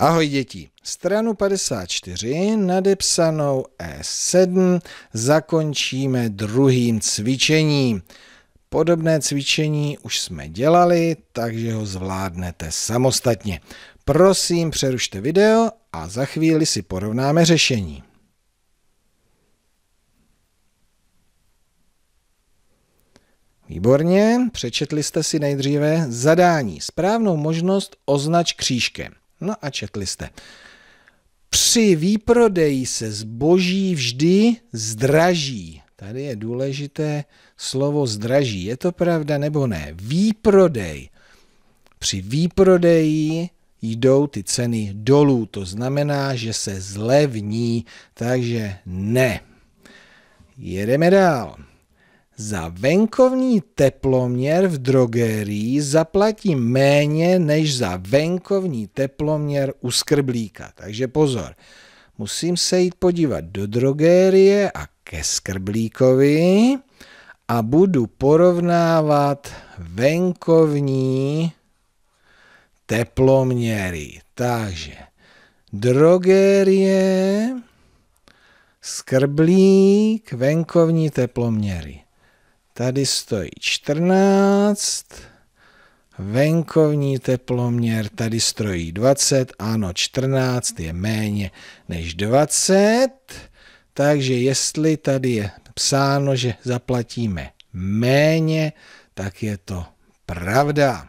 Ahoj děti, stranu 54 nadepsanou E7 zakončíme druhým cvičením. Podobné cvičení už jsme dělali, takže ho zvládnete samostatně. Prosím přerušte video a za chvíli si porovnáme řešení. Výborně, přečetli jste si nejdříve zadání. Správnou možnost označ křížkem. No a četli jste. Při výprodeji se zboží vždy zdraží. Tady je důležité slovo zdraží. Je to pravda nebo ne? Výprodej. Při výprodeji jdou ty ceny dolů. To znamená, že se zlevní, takže ne. Jedeme dál. Za venkovní teploměr v drogerii zaplatím méně než za venkovní teploměr u skrblíka. Takže pozor, musím se jít podívat do drogerie a ke skrblíkovi a budu porovnávat venkovní teploměry. Takže drogerie, skrblík, venkovní teploměry. Tady stojí 14, venkovní teploměr, tady stojí 20, ano, 14 je méně než 20, takže jestli tady je psáno, že zaplatíme méně, tak je to pravda.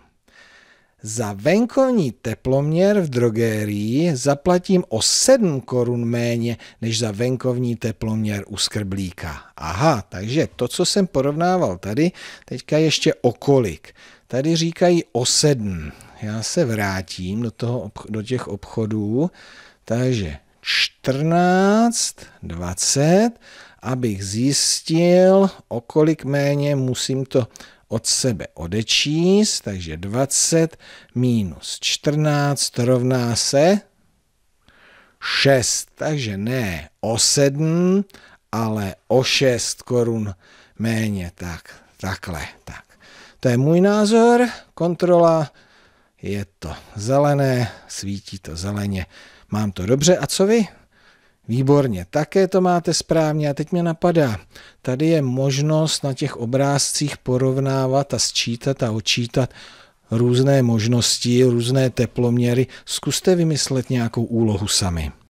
Za venkovní teploměr v drogérii zaplatím o 7 korun méně než za venkovní teploměr u skrblíka. Aha, takže to, co jsem porovnával tady, teďka ještě kolik. Tady říkají o 7. Já se vrátím do, toho, do těch obchodů. Takže 14, 20, abych zjistil, o kolik méně musím to od sebe odečíst, takže 20 minus 14 rovná se 6, takže ne o 7, ale o 6 korun méně, tak takhle, tak. To je můj názor, kontrola, je to zelené, svítí to zeleně, mám to dobře, a co vy? Výborně, také to máte správně a teď mě napadá, tady je možnost na těch obrázcích porovnávat a sčítat a očítat různé možnosti, různé teploměry. Zkuste vymyslet nějakou úlohu sami.